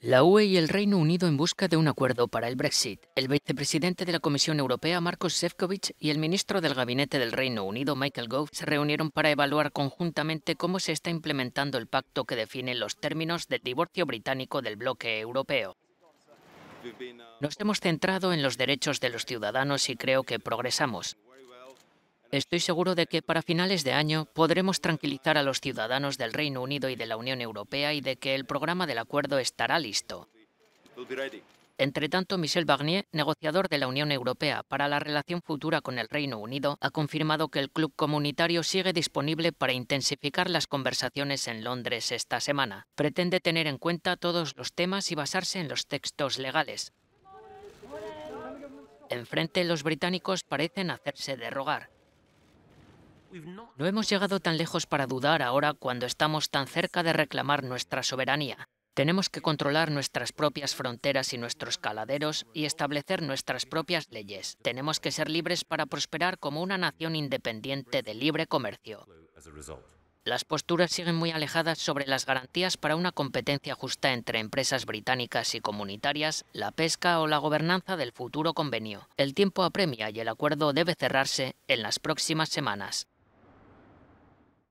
La UE y el Reino Unido en busca de un acuerdo para el Brexit. El vicepresidente de la Comisión Europea, Marcos Sefcovic, y el ministro del Gabinete del Reino Unido, Michael Gove, se reunieron para evaluar conjuntamente cómo se está implementando el pacto que define los términos del divorcio británico del bloque europeo. Nos hemos centrado en los derechos de los ciudadanos y creo que progresamos. Estoy seguro de que para finales de año podremos tranquilizar a los ciudadanos del Reino Unido y de la Unión Europea y de que el programa del acuerdo estará listo. Entre tanto, Michel Barnier, negociador de la Unión Europea para la relación futura con el Reino Unido, ha confirmado que el club comunitario sigue disponible para intensificar las conversaciones en Londres esta semana. Pretende tener en cuenta todos los temas y basarse en los textos legales. Enfrente, los británicos parecen hacerse derrogar. No hemos llegado tan lejos para dudar ahora cuando estamos tan cerca de reclamar nuestra soberanía. Tenemos que controlar nuestras propias fronteras y nuestros caladeros y establecer nuestras propias leyes. Tenemos que ser libres para prosperar como una nación independiente de libre comercio. Las posturas siguen muy alejadas sobre las garantías para una competencia justa entre empresas británicas y comunitarias, la pesca o la gobernanza del futuro convenio. El tiempo apremia y el acuerdo debe cerrarse en las próximas semanas.